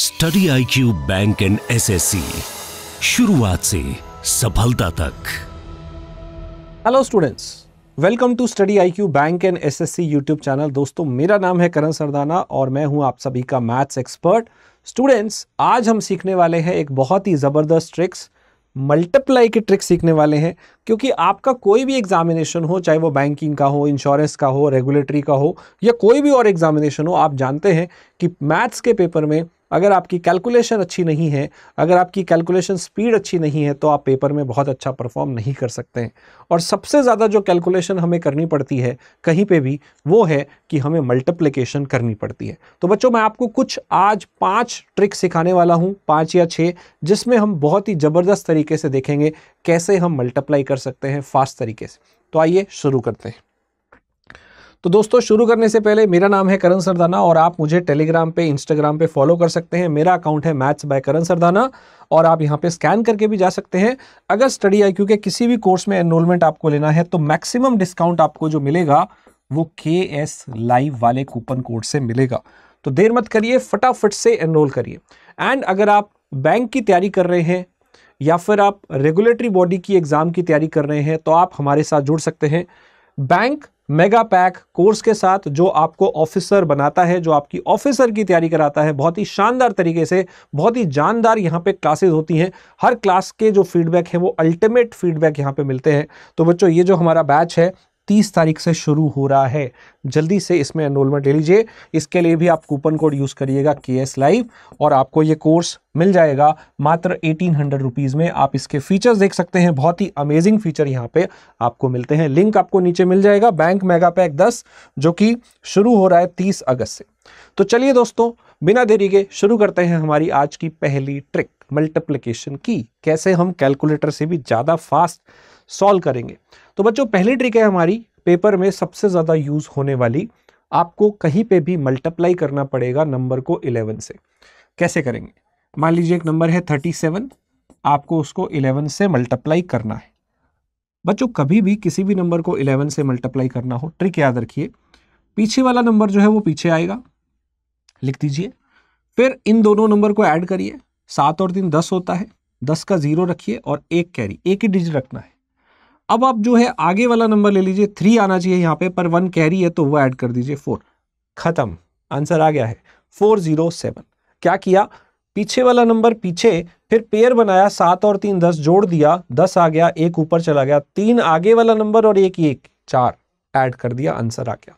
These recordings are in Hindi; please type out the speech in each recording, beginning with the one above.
study I Q bank and SSC शुरुआत से सफलता तक hello students welcome to study I Q bank and SSC YouTube channel दोस्तों मेरा नाम है करण सरदाना और मैं हूं आप सभी का मैथ्स एक्सपर्ट स्टूडेंट्स आज हम सीखने वाले हैं एक बहुत ही ज़बरदस्त ट्रिक्स मल्टीप्लाई की ट्रिक सीखने वाले हैं क्योंकि आपका कोई भी एग्जामिनेशन हो चाहे वो बैंकिंग का हो इंश्योरेंस का हो रेगुलेटरी का हो या कोई भी और एग्जामिनेशन हो आप जानते हैं कि मैथ्स के पेपर में अगर आपकी कैलकुलेशन अच्छी नहीं है अगर आपकी कैलकुलेशन स्पीड अच्छी नहीं है तो आप पेपर में बहुत अच्छा परफॉर्म नहीं कर सकते हैं और सबसे ज़्यादा जो कैलकुलेशन हमें करनी पड़ती है कहीं पे भी वो है कि हमें मल्टीप्लिकेशन करनी पड़ती है तो बच्चों मैं आपको कुछ आज पाँच ट्रिक सिखाने वाला हूँ पाँच या छः जिसमें हम बहुत ही ज़बरदस्त तरीके से देखेंगे कैसे हम मल्टीप्लाई कर सकते हैं फास्ट तरीके से तो आइए शुरू करते हैं तो दोस्तों शुरू करने से पहले मेरा नाम है करण सरदाना और आप मुझे टेलीग्राम पे इंस्टाग्राम पे फॉलो कर सकते हैं मेरा अकाउंट है मैथ्स बाय करण सरदाना और आप यहाँ पे स्कैन करके भी जा सकते हैं अगर स्टडी आई के किसी भी कोर्स में एनरोलमेंट आपको लेना है तो मैक्सिमम डिस्काउंट आपको जो मिलेगा वो के एस लाइव वाले कूपन कोड से मिलेगा तो देर मत करिए फटाफट से एनरोल करिए एंड अगर आप बैंक की तैयारी कर रहे हैं या फिर आप रेगुलेटरी बॉडी की एग्ज़ाम की तैयारी कर रहे हैं तो आप हमारे साथ जुड़ सकते हैं बैंक मेगा पैक कोर्स के साथ जो आपको ऑफिसर बनाता है जो आपकी ऑफिसर की तैयारी कराता है बहुत ही शानदार तरीके से बहुत ही जानदार यहाँ पे क्लासेस होती हैं हर क्लास के जो फीडबैक है वो अल्टीमेट फीडबैक यहाँ पे मिलते हैं तो बच्चों ये जो हमारा बैच है तीस तारीख से शुरू हो रहा है जल्दी से इसमें एनरोलमेंट ले लीजिए इसके लिए भी आप कूपन कोड यूज़ करिएगा के एस लाइव और आपको ये कोर्स मिल जाएगा मात्र एटीन हंड्रेड रुपीज़ में आप इसके फीचर्स देख सकते हैं बहुत ही अमेजिंग फीचर यहाँ पे आपको मिलते हैं लिंक आपको नीचे मिल जाएगा बैंक मेगा पैक दस जो कि शुरू हो रहा है तीस अगस्त से तो चलिए दोस्तों बिना देरी के शुरू करते हैं हमारी आज की पहली ट्रिक मल्टीप्लीकेशन की कैसे हम कैलकुलेटर से भी ज़्यादा फास्ट सॉल्व करेंगे तो बच्चों पहली ट्रिक है हमारी पेपर में सबसे ज़्यादा यूज़ होने वाली आपको कहीं पे भी मल्टीप्लाई करना पड़ेगा नंबर को इलेवन से कैसे करेंगे मान लीजिए एक नंबर है थर्टी सेवन आपको उसको इलेवन से मल्टीप्लाई करना है बच्चों कभी भी किसी भी नंबर को इलेवन से मल्टीप्लाई करना हो ट्रिक याद रखिए पीछे वाला नंबर जो है वो पीछे आएगा लिख दीजिए फिर इन दोनों नंबर को ऐड करिए सात और तीन दस होता है दस का ज़ीरो रखिए और एक कैरी एक ही डिजिट रखना है अब आप जो है आगे वाला नंबर ले लीजिए थ्री आना चाहिए यहाँ पे पर वन कैरी है तो वो ऐड कर दीजिए फोर खत्म आंसर आ गया है फोर जीरो सेवन क्या किया पीछे वाला नंबर पीछे फिर पेयर बनाया सात और तीन दस जोड़ दिया दस आ गया एक ऊपर चला गया तीन आगे वाला नंबर और एक एक चार ऐड कर दिया आंसर आ गया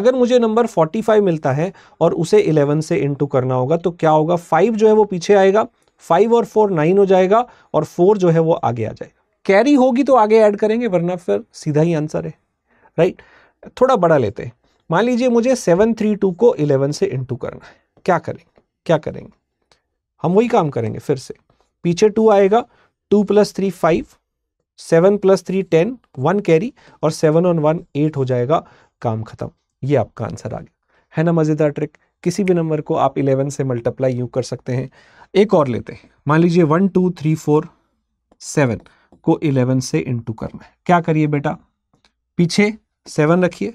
अगर मुझे नंबर 45 मिलता है और उसे 11 से इनटू करना होगा तो क्या होगा 5 जो है वो पीछे आएगा 5 और 4 9 हो जाएगा और 4 जो है वो आगे आ जाएगा कैरी होगी तो आगे ऐड करेंगे वरना फिर सीधा ही आंसर है राइट थोड़ा बड़ा लेते हैं मान लीजिए मुझे सेवन थ्री टू को इलेवन से इंटू करना है क्या करेंगे क्या करेंगे हम वही काम करेंगे फिर से पीछे टू आएगा two plus three five seven plus three ten one carry और सेवन ऑन वन एट हो जाएगा काम खत्म ये आपका आंसर आ गया है ना मज़ेदार ट्रिक किसी भी नंबर को आप इलेवन से मल्टीप्लाई यू कर सकते हैं एक और लेते हैं मान लीजिए one two three four seven को इलेवन से इंटू करना है क्या करिए बेटा पीछे सेवन रखिए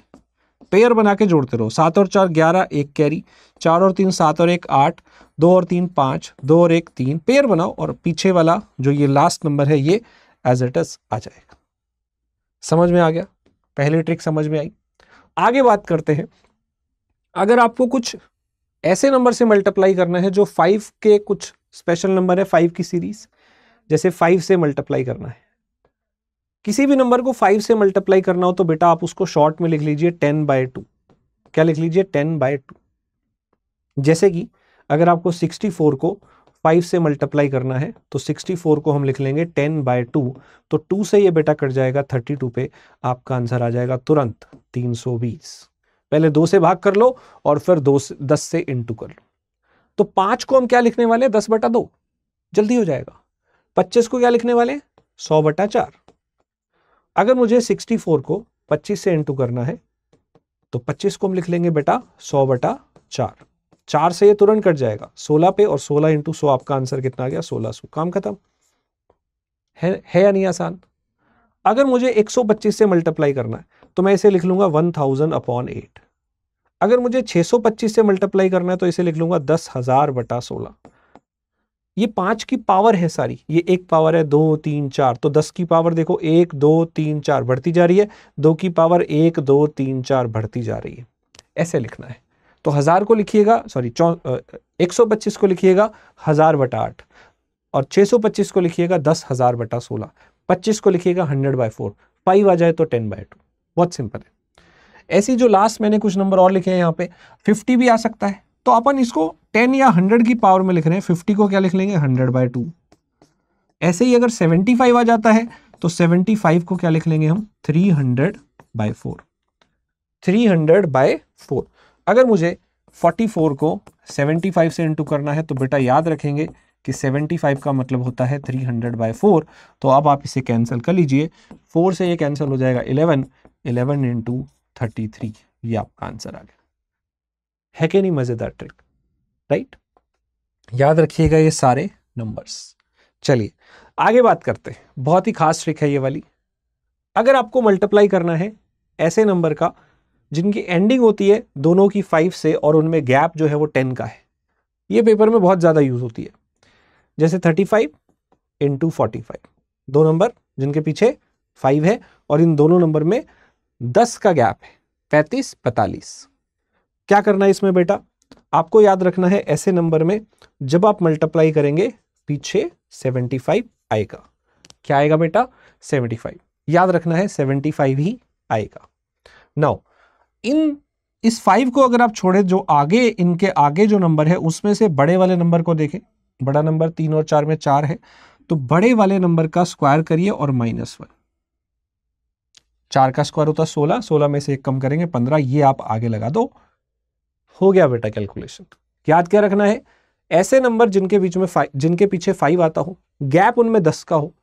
पेयर बना के जोड़ते रहो सात और चार ग्यारह एक कैरी चार और तीन सात और एक आठ दो और तीन पाँच दो और एक तीन पेयर बनाओ और पीछे वाला जो ये लास्ट नंबर है ये एज इट इज आ जाएगा समझ में आ गया पहली ट्रिक समझ में आई आगे बात करते हैं अगर आपको कुछ ऐसे नंबर से मल्टीप्लाई करना है जो फाइव के कुछ स्पेशल नंबर है फाइव की सीरीज़ जैसे फाइव से मल्टीप्लाई करना है किसी भी नंबर को फाइव से मल्टीप्लाई करना हो तो बेटा आप उसको शॉर्ट में लिख लीजिए टेन बाय टू क्या लिख लीजिए टेन बाय टू जैसे कि अगर आपको सिक्सटी फोर को फाइव से मल्टीप्लाई करना है तो सिक्सटी फोर को हम लिख लेंगे टेन बाय टू तो टू से ये बेटा कट जाएगा थर्टी टू पे आपका आंसर आ जाएगा तुरंत तीन सौ बीस पहले दो से भाग कर लो और फिर दो से दस से इंटू कर लो तो पांच को हम क्या लिखने वाले हैं दस बटा दो जल्दी हो जाएगा पच्चीस को क्या लिखने वाले सौ बटा चार अगर मुझे फोर को पच्चीस से इंटू करना है तो पच्चीस को हम लिख लेंगे बेटा सौ बटा चार चार से ये तुरंत कट जाएगा सोलह पे और सोलह इंटू सौ आपका आंसर कितना आ गया सो काम खत्म है, है या नहीं आसान अगर मुझे एक सौ पच्चीस से मल्टीप्लाई करना है तो मैं इसे लिख लूंगा वन थाउजेंड अपॉन एट अगर मुझे सौ पच्चीस से मल्टीप्लाई करना है तो इसे लिख लूंगा दस हजार बटा सोलह ये पांच की पावर है सारी ये एक पावर है दो तीन चार तो दस की पावर देखो एक दो तीन चार बढ़ती जा रही है दो की पावर एक दो तीन चार बढ़ती जा रही है ऐसे लिखना है तो हज़ार को लिखिएगा सॉरी एक सौ पच्चीस को लिखिएगा हज़ार बटा आठ और छह सौ पच्चीस को लिखिएगा दस हज़ार बटा सोलह पच्चीस को लिखिएगा हंड्रेड बाय फोर फाइव आ जाए तो टेन बाय टू बहुत सिंपल है ऐसी जो लास्ट मैंने कुछ नंबर और लिखे हैं यहाँ पे फिफ्टी भी आ सकता है तो अपन इसको टेन या हंड्रेड की पावर में लिख रहे हैं फिफ्टी को क्या लिख लेंगे हंड्रेड बाय टू ऐसे ही अगर सेवेंटी फाइव आ जाता है तो सेवेंटी फाइव को क्या लिख लेंगे हम three hundred by four three hundred by four अगर मुझे फोर्टी फोर को सेवेंटी फाइव से इंटू करना है तो बेटा याद रखेंगे कि 75 का मतलब होता है 300 बाय फोर तो अब आप इसे कैंसिल कर लीजिए फोर से ये कैंसिल हो जाएगा 11 11 इंटू थर्टी ये आपका आंसर आ गया है कि नहीं मज़ेदार ट्रिक राइट याद रखिएगा ये सारे नंबर्स चलिए आगे बात करते हैं बहुत ही खास ट्रिक है ये वाली अगर आपको मल्टीप्लाई करना है ऐसे नंबर का जिनकी एंडिंग होती है दोनों की फाइव से और उनमें गैप जो है वो टेन का है ये पेपर में बहुत ज़्यादा यूज़ होती है जैसे thirty five into forty five दो नंबर जिनके पीछे फाइव है और इन दोनों नंबर में दस का गैप है पैंतीस पैंतालीस क्या करना है इसमें बेटा आपको याद रखना है ऐसे नंबर में जब आप मल्टीप्लाई करेंगे पीछे 75 आएगा क्या आएगा बेटा 75 याद रखना है 75 ही आएगा नाउ इन इस फाइव को अगर आप छोड़े जो आगे इनके आगे जो नंबर है उसमें से बड़े वाले नंबर को देखें बड़ा नंबर तीन और चार में चार है तो बड़े वाले नंबर का स्क्वायर करिए और माइनस वन चार का स्क्वायर होता है सोलह सोलह में से एक कम करेंगे पंद्रह ये आप आगे लगा दो हो गया बेटा कैलकुलेशन याद क्या रखना है ऐसे नंबर जिनके बीच में फाइव जिनके पीछे फाइव आता हो गैप उनमें दस का हो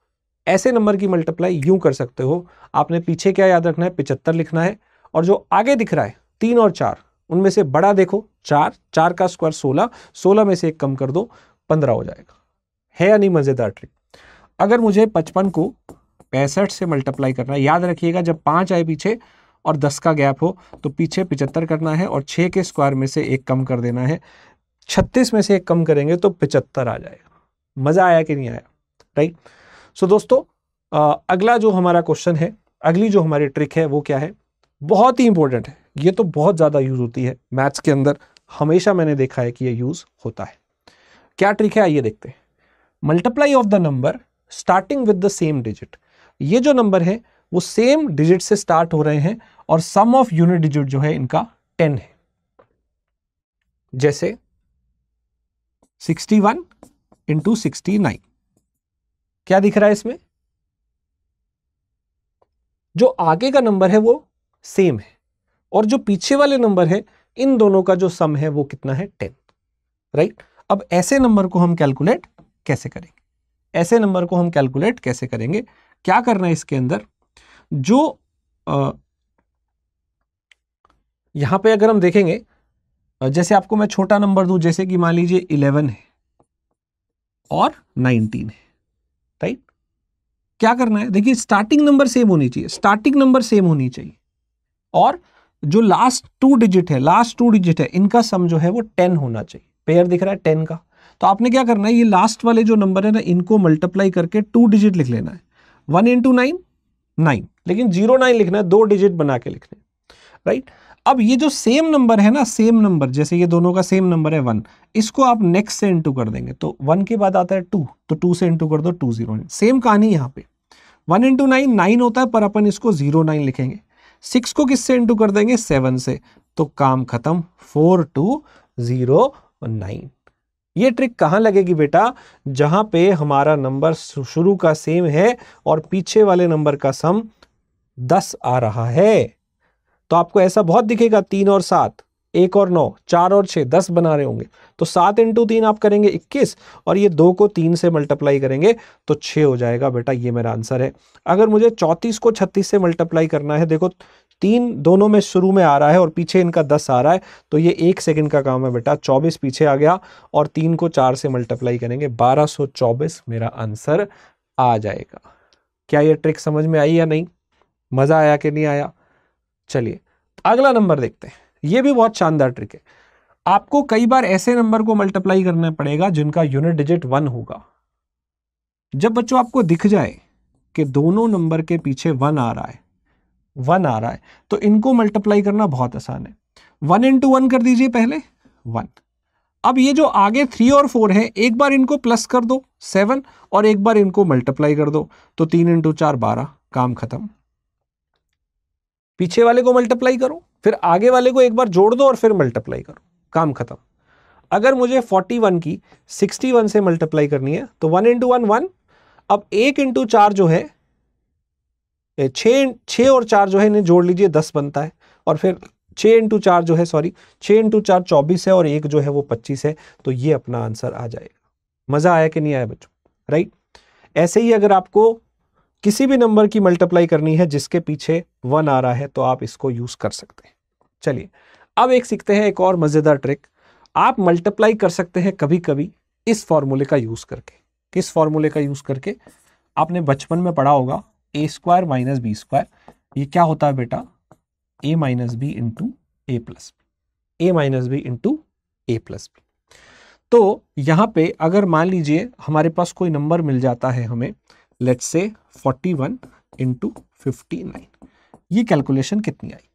ऐसे नंबर की मल्टीप्लाई यूं कर सकते हो आपने पीछे क्या याद रखना है पिचहत्तर लिखना है और जो आगे दिख रहा है तीन और चार उनमें से बड़ा देखो चार चार का स्क्वायर सोलह सोलह में से एक कम कर दो पंद्रह हो जाएगा है या नहीं मज़ेदार ट्रिक अगर मुझे पचपन को पैंसठ से मल्टीप्लाई करना है याद रखिएगा जब पांच आए पीछे और दस का गैप हो तो पीछे पिचहत्तर करना है और छः के स्क्वायर में से एक कम कर देना है छत्तीस में से एक कम करेंगे तो पिचहत्तर आ जाएगा मज़ा आया कि नहीं आया राइट सो so, दोस्तों आ, अगला जो हमारा क्वेश्चन है अगली जो हमारी ट्रिक है वो क्या है बहुत ही इंपॉर्टेंट है ये तो बहुत ज़्यादा यूज़ होती है मैथ्स के अंदर हमेशा मैंने देखा है कि ये यूज़ होता है क्या ट्रिक है आइए देखते हैं multiply of the number starting with the same digit ये जो नंबर है वो सेम डिजिट से स्टार्ट हो रहे हैं और सम ऑफ यूनिट डिजिट जो है इनका टेन है जैसे sixty one into sixty nine क्या दिख रहा है इसमें जो आगे का नंबर है वो सेम है और जो पीछे वाले नंबर है इन दोनों का जो सम है वो कितना है टेन राइट अब ऐसे नंबर को हम कैलकुलेट कैसे करेंगे ऐसे नंबर को हम कैलकुलेट कैसे करेंगे क्या करना है इसके अंदर जो आ, यहां पे अगर हम देखेंगे जैसे आपको मैं छोटा नंबर दू जैसे कि मान लीजिए इलेवन है और नाइनटीन है राइट क्या करना है देखिए स्टार्टिंग नंबर सेम होनी चाहिए स्टार्टिंग नंबर सेम होनी चाहिए और जो लास्ट टू डिजिट है लास्ट टू डिजिट है इनका सम जो है वो टेन होना चाहिए पेयर दिख रहा है टेन का तो आपने क्या करना है ये लास्ट वाले जो नंबर है ना इनको मल्टीप्लाई करके टू डिजिट लिख लेना है वन इंटू नाइन नाइन लेकिन जीरो नाइन लिखना है दो डिजिट बना के लिखने राइट अब ये जो सेम नंबर है ना सेम नंबर जैसे ये दोनों का सेम नंबर है वन इसको आप नेक्स्ट से इंटू कर देंगे तो वन के बाद आता है टू तो टू से इंटू कर दो टू जीरो नाइन सेम कहानी यहाँ पे वन इंटू नाइन नाइन होता है पर अपन इसको जीरो नाइन लिखेंगे सिक्स को किससे इंटू कर देंगे सेवन से तो काम खत्म फोर टू जीरो नाइन ये ट्रिक कहाँ लगेगी बेटा जहाँ पे हमारा नंबर शुरू का सेम है और पीछे वाले नंबर का सम दस आ रहा है तो आपको ऐसा बहुत दिखेगा तीन और सात एक और नौ चार और छह दस बना रहे होंगे तो सात इंटू तीन आप करेंगे इक्कीस और ये दो को तीन से मल्टीप्लाई करेंगे तो छ हो जाएगा बेटा ये मेरा आंसर है अगर मुझे चौतीस को छत्तीस से मल्टीप्लाई करना है देखो तीन दोनों में शुरू में आ रहा है और पीछे इनका दस आ रहा है तो ये एक सेकंड का काम है बेटा चौबीस पीछे आ गया और तीन को चार से मल्टीप्लाई करेंगे बारह मेरा आंसर आ जाएगा क्या ये ट्रिक समझ में आई या नहीं मज़ा आया कि नहीं आया चलिए अगला नंबर देखते हैं ये भी बहुत शानदार ट्रिक है आपको कई बार ऐसे नंबर को मल्टीप्लाई करना पड़ेगा जिनका यूनिट डिजिट वन होगा जब बच्चों आपको दिख जाए कि दोनों नंबर के पीछे वन आ रहा है वन आ रहा है तो इनको मल्टीप्लाई करना बहुत आसान है वन इंटू वन कर दीजिए पहले वन अब ये जो आगे थ्री और फोर है एक बार इनको प्लस कर दो सेवन और एक बार इनको मल्टीप्लाई कर दो तो तीन इंटू चार बारह काम खत्म पीछे वाले को मल्टीप्लाई करो फिर आगे वाले को एक बार जोड़ दो और फिर मल्टीप्लाई करो काम खत्म अगर मुझे 41 की 61 से मल्टीप्लाई करनी है तो वन इंटू वन वन अब एक इंटू चार जो है छ छः और चार जो है इन्हें जोड़ लीजिए दस बनता है और फिर छ इंटू चार जो है सॉरी छ इंटू चार चौबीस है और एक जो है वो पच्चीस है तो ये अपना आंसर आ जाएगा मज़ा आया कि नहीं आया बच्चों राइट ऐसे ही अगर आपको किसी भी नंबर की मल्टीप्लाई करनी है जिसके पीछे वन आ रहा है तो आप इसको यूज़ कर सकते हैं चलिए अब एक सीखते हैं एक और मज़ेदार ट्रिक आप मल्टीप्लाई कर सकते हैं कभी कभी इस फॉर्मूले का यूज़ करके किस फॉर्मूले का यूज़ करके आपने बचपन में पढ़ा होगा A square minus B square ये क्या होता है बेटा A minus B into A plus B A minus B into A plus B तो यहां पे अगर मान लीजिए हमारे पास कोई नंबर मिल जाता है हमें लेट से 41 वन इंटू फिफ्टी ये कैलकुलेशन कितनी आई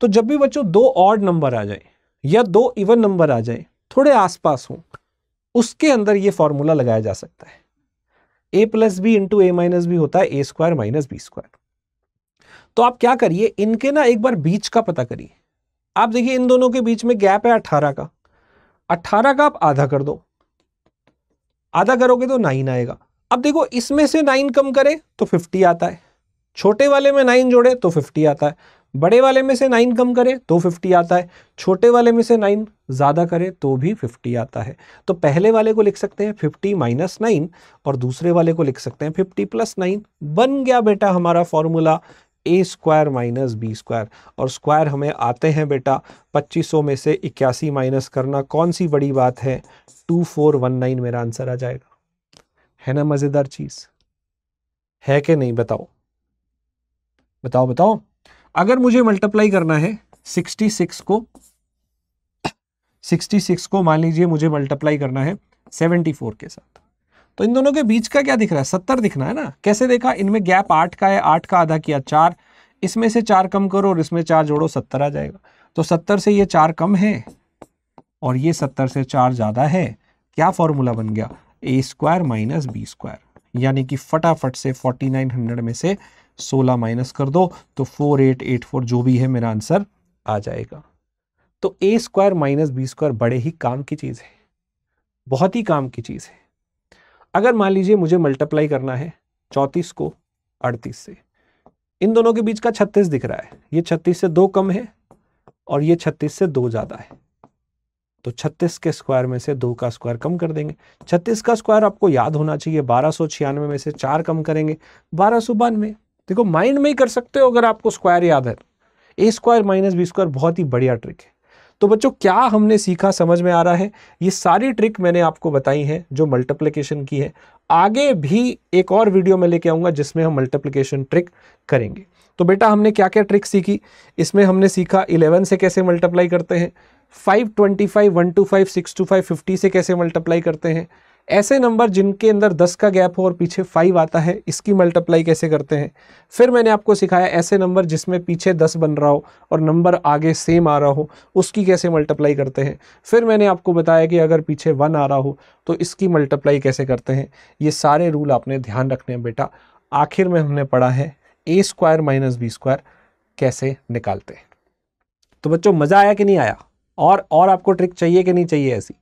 तो जब भी बच्चों दो ऑड नंबर आ जाए या दो इवन नंबर आ जाए थोड़े आसपास हो उसके अंदर ये फॉर्मूला लगाया जा सकता है A plus B into A minus B होता है A square minus B square तो आप क्या करिए इनके ना एक बार बीच का पता करिए आप देखिए इन दोनों के बीच में गैप है अट्ठारह का अट्ठारह का आप आधा कर दो आधा करोगे तो नाइन आएगा अब देखो इसमें से नाइन कम करें तो फिफ्टी आता है छोटे वाले में नाइन जोड़े तो फिफ्टी आता है बड़े वाले में से नाइन कम करें तो फिफ्टी आता है छोटे वाले में से नाइन ज़्यादा करें तो भी फिफ्टी आता है तो पहले वाले को लिख सकते हैं फिफ्टी माइनस नाइन और दूसरे वाले को लिख सकते हैं फिफ्टी प्लस नाइन बन गया बेटा हमारा formula A square minus B square और स्क्वायर हमें आते हैं बेटा 2500 में से इक्यासी माइनस करना कौन सी बड़ी बात है नाइन मेरा आंसर आ जाएगा है ना मज़ेदार चीज़ है कि नहीं बताओ बताओ बताओ अगर मुझे मल्टीप्लाई करना है 66 को 66 को मान लीजिए मुझे मल्टीप्लाई करना है 74 के साथ तो इन दोनों के बीच का क्या दिख रहा है सत्तर दिखना है ना कैसे देखा इनमें गैप आठ का है आठ का आधा किया चार इसमें से चार कम करो और इसमें चार जोड़ो सत्तर आ जाएगा तो सत्तर से ये चार कम है और ये सत्तर से चार ज़्यादा है क्या फॉर्मूला बन गया A square minus B square यानी कि फटाफट से 4900 में से 16 माइनस कर दो तो 4884 जो भी है मेरा आंसर आ जाएगा तो A square minus B square बड़े ही काम की चीज़ है बहुत ही काम की चीज़ है अगर मान लीजिए मुझे मल्टीप्लाई करना है चौतीस को अड़तीस से इन दोनों के बीच का छत्तीस दिख रहा है ये छत्तीस से दो कम है और ये छत्तीस से दो ज़्यादा है तो 36 के स्क्वायर में से दो का स्क्वायर कम कर देंगे 36 का स्क्वायर आपको याद होना चाहिए बारह में से चार कम करेंगे बारह सौ बानवे देखो माइंड में ही कर सकते हो अगर आपको स्क्वायर याद है A square minus B square बहुत ही बढ़िया ट्रिक है तो बच्चों क्या हमने सीखा समझ में आ रहा है ये सारी ट्रिक मैंने आपको बताई है जो मल्टीप्लिकेशन की है आगे भी एक और वीडियो में लेके आऊंगा जिसमें हम मल्टीप्लिकेशन ट्रिक करेंगे तो बेटा हमने क्या क्या ट्रिक सीखी इसमें हमने सीखा 11 से कैसे मल्टीप्लाई करते हैं five twenty five one two five six two five fifty से कैसे मल्टीप्लाई करते हैं ऐसे नंबर जिनके अंदर दस का गैप हो और पीछे फाइव आता है इसकी मल्टीप्लाई कैसे करते हैं फिर मैंने आपको सिखाया ऐसे नंबर जिसमें पीछे दस बन रहा हो और नंबर आगे सेम आ रहा हो उसकी कैसे मल्टीप्लाई करते हैं फिर मैंने आपको बताया कि अगर पीछे वन आ रहा हो तो इसकी मल्टीप्लाई कैसे करते हैं ये सारे रूल आपने ध्यान रखने हैं बेटा आखिर में हमने पढ़ा है A square minus B square कैसे निकालते हैं तो बच्चों मज़ा आया कि नहीं आया और और आपको ट्रिक चाहिए कि नहीं चाहिए ऐसी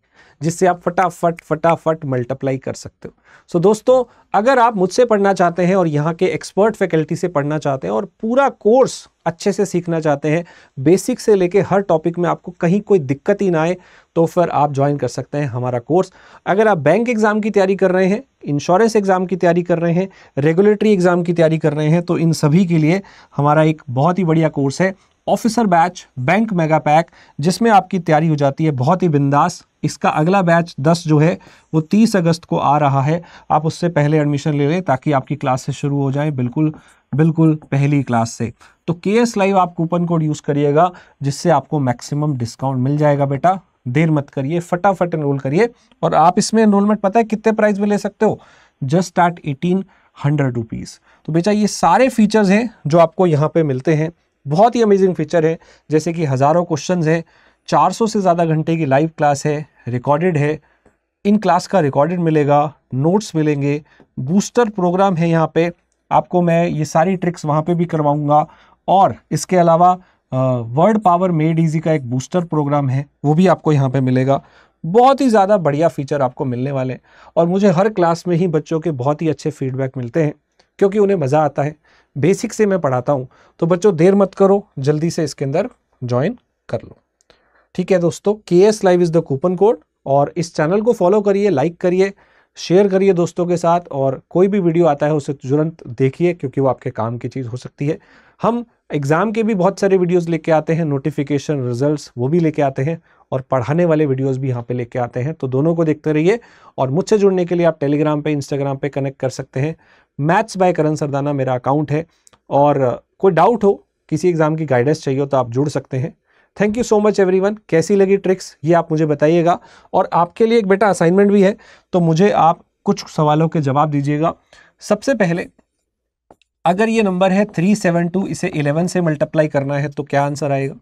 जिससे आप फटाफट फटाफट मल्टीप्लाई कर सकते हो सो so, दोस्तों अगर आप मुझसे पढ़ना चाहते हैं और यहाँ के एक्सपर्ट फैकल्टी से पढ़ना चाहते हैं और पूरा कोर्स अच्छे से सीखना चाहते हैं बेसिक से लेके हर टॉपिक में आपको कहीं कोई दिक्कत ही ना आए तो फिर आप ज्वाइन कर सकते हैं हमारा कोर्स अगर आप बैंक एग्ज़ाम की तैयारी कर रहे हैं इंश्योरेंस एग्ज़ाम की तैयारी कर रहे हैं रेगुलेटरी एग्ज़ाम की तैयारी कर रहे हैं तो इन सभी के लिए हमारा एक बहुत ही बढ़िया कोर्स है officer batch bank mega pack जिसमें आपकी तैयारी हो जाती है बहुत ही बिंदास इसका अगला बैच 10 जो है वो 30 अगस्त को आ रहा है आप उससे पहले एडमिशन ले लें ताकि आपकी क्लासेस शुरू हो जाएं बिल्कुल बिल्कुल पहली क्लास से तो के एस लाइव आप कूपन कोड यूज़ करिएगा जिससे आपको मैक्सिमम डिस्काउंट मिल जाएगा बेटा देर मत करिए फटाफट एनरोल करिए और आप इसमें एनरोलमेंट पता है कितने प्राइस में ले सकते हो just start eighteen hundred rupees तो बेटा ये सारे फीचर्स हैं जो आपको यहाँ पे मिलते हैं बहुत ही अमेजिंग फीचर है जैसे कि हज़ारों क्वेश्चन हैं 400 से ज़्यादा घंटे की लाइव क्लास है रिकॉर्डेड है इन क्लास का रिकॉर्डेड मिलेगा नोट्स मिलेंगे बूस्टर प्रोग्राम है यहाँ पे आपको मैं ये सारी ट्रिक्स वहाँ पे भी करवाऊँगा और इसके अलावा वर्ड पावर मेड इजी का एक बूस्टर प्रोग्राम है वो भी आपको यहाँ पे मिलेगा बहुत ही ज़्यादा बढ़िया फीचर आपको मिलने वाले हैं और मुझे हर क्लास में ही बच्चों के बहुत ही अच्छे फीडबैक मिलते हैं क्योंकि उन्हें मज़ा आता है बेसिक से मैं पढ़ाता हूँ तो बच्चों देर मत करो जल्दी से इसके अंदर ज्वाइन कर लो ठीक है दोस्तों K S live is the coupon code और इस चैनल को फॉलो करिए लाइक करिए शेयर करिए दोस्तों के साथ और कोई भी वीडियो आता है उसे तुरंत देखिए क्योंकि वो आपके काम की चीज़ हो सकती है हम एग्ज़ाम के भी बहुत सारे वीडियोस लेके आते हैं नोटिफिकेशन रिजल्ट्स वो भी लेके आते हैं और पढ़ाने वाले वीडियोस भी यहाँ पे लेके आते हैं तो दोनों को देखते रहिए और मुझसे जुड़ने के लिए आप टेलीग्राम पे इंस्टाग्राम पे कनेक्ट कर सकते हैं मैथ्स बाय करण सरदाना मेरा अकाउंट है और कोई डाउट हो किसी एग्ज़ाम की गाइडेंस चाहिए हो तो आप जुड़ सकते हैं thank you so much everyone कैसी लगी ट्रिक्स ये आप मुझे बताइएगा और आपके लिए एक बेटा असाइनमेंट भी है तो मुझे आप कुछ सवालों के जवाब दीजिएगा सबसे पहले अगर ये नंबर है थ्री सेवन टू इसे इलेवन से मल्टीप्लाई करना है तो क्या आंसर आएगा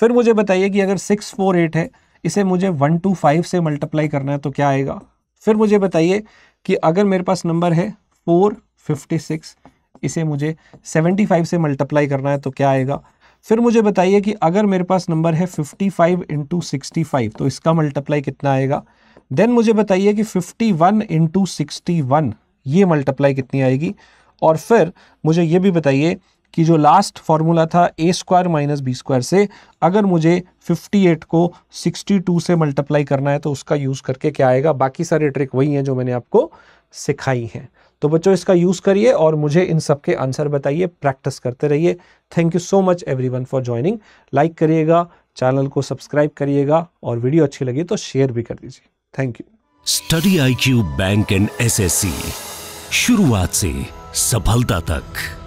फिर मुझे बताइए कि अगर सिक्स फोर एट है इसे मुझे वन टू फाइव से मल्टीप्लाई करना है तो क्या आएगा फिर मुझे बताइए कि अगर मेरे पास नंबर है फोर 56 इसे मुझे 75 से मल्टीप्लाई करना है तो क्या आएगा फिर मुझे बताइए कि अगर मेरे पास नंबर है 55 फाइव इंटू तो इसका मल्टीप्लाई कितना आएगा देन मुझे बताइए कि 51 वन इंटू ये मल्टीप्लाई कितनी आएगी और फिर मुझे ये भी बताइए कि जो लास्ट फॉर्मूला था A square minus B square से अगर मुझे 58 को 62 से मल्टीप्लाई करना है तो उसका यूज़ करके क्या आएगा बाकी सारे ट्रिक वही हैं जो मैंने आपको सिखाई हैं तो बच्चों इसका यूज़ करिए और मुझे इन सब के आंसर बताइए प्रैक्टिस करते रहिए thank you so much everyone for joining like करिएगा चैनल को सब्सक्राइब करिएगा और वीडियो अच्छी लगी तो शेयर भी कर दीजिए thank you study I Q bank and S शुरुआत से सफलता तक